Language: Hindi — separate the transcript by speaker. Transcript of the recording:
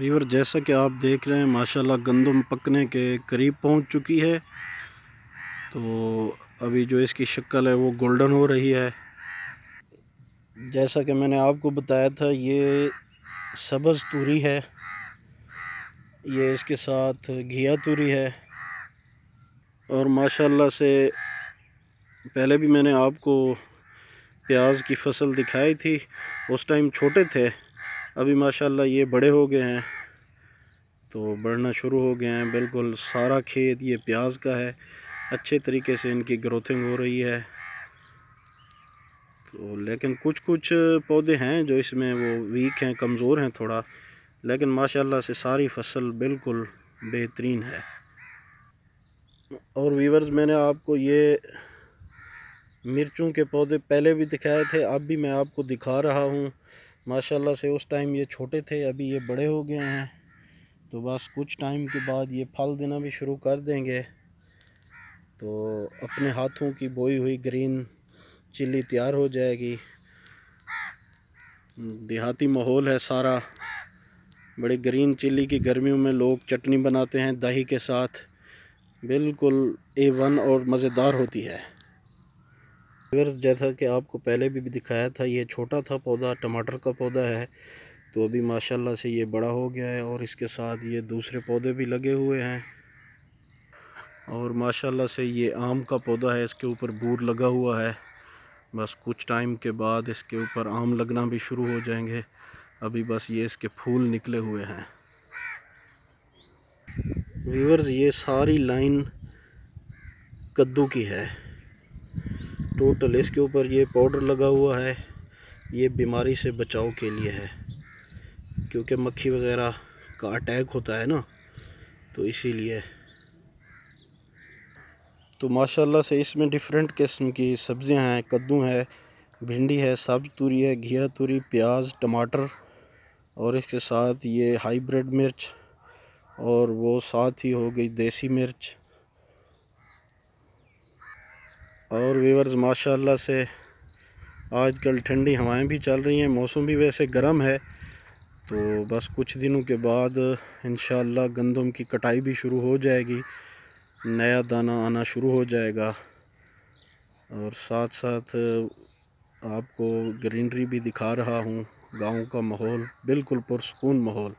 Speaker 1: वीवर जैसा कि आप देख रहे हैं माशाल्लाह गंदम पकने के करीब पहुंच चुकी है तो अभी जो इसकी शक्ल है वो गोल्डन हो रही है जैसा कि मैंने आपको बताया था ये सब्ज़ तूरी है ये इसके साथ घिया तूरी है और माशाल्लाह से पहले भी मैंने आपको प्याज की फसल दिखाई थी उस टाइम छोटे थे अभी माशाल्लाह ये बड़े हो गए हैं तो बढ़ना शुरू हो गए हैं बिल्कुल सारा खेत ये प्याज का है अच्छे तरीके से इनकी ग्रोथिंग हो रही है तो लेकिन कुछ कुछ पौधे हैं जो इसमें वो वीक हैं कमज़ोर हैं थोड़ा लेकिन माशाल्लाह से सारी फसल बिल्कुल बेहतरीन है और वीवर्स मैंने आपको ये मिर्चों के पौधे पहले भी दिखाए थे अब भी मैं आपको दिखा रहा हूँ माशाल्लाह से उस टाइम ये छोटे थे अभी ये बड़े हो गए हैं तो बस कुछ टाइम के बाद ये फल देना भी शुरू कर देंगे तो अपने हाथों की बोई हुई ग्रीन चिल्ली तैयार हो जाएगी देहाती माहौल है सारा बड़े ग्रीन चिल्ली की गर्मियों में लोग चटनी बनाते हैं दही के साथ बिल्कुल ए वन और मज़ेदार होती है व्यवर्स जैसा कि आपको पहले भी दिखाया था ये छोटा था पौधा टमाटर का पौधा है तो अभी माशाल्लाह से ये बड़ा हो गया है और इसके साथ ये दूसरे पौधे भी लगे हुए हैं और माशाल्लाह से ये आम का पौधा है इसके ऊपर बूर लगा हुआ है बस कुछ टाइम के बाद इसके ऊपर आम लगना भी शुरू हो जाएंगे अभी बस ये इसके फूल निकले हुए हैं व्यूवर्स ये सारी लाइन कद्दू की है टोटल इसके ऊपर ये पाउडर लगा हुआ है ये बीमारी से बचाव के लिए है क्योंकि मक्खी वगैरह का अटैक होता है ना तो इसीलिए तो माशाल्लाह से इसमें डिफरेंट किस्म की सब्ज़ियां हैं कद्दू है भिंडी है सब्ज तुरी है घिया तुरी प्याज टमाटर और इसके साथ ये हाइब्रिड मिर्च और वो साथ ही हो गई देसी मिर्च और वीवर्स माशाल्लाह से आजकल ठंडी हवाएं भी चल रही हैं मौसम भी वैसे गर्म है तो बस कुछ दिनों के बाद इन गंदम की कटाई भी शुरू हो जाएगी नया दाना आना शुरू हो जाएगा और साथ साथ आपको ग्रीनरी भी दिखा रहा हूँ गांव का माहौल बिल्कुल पुरसकून माहौल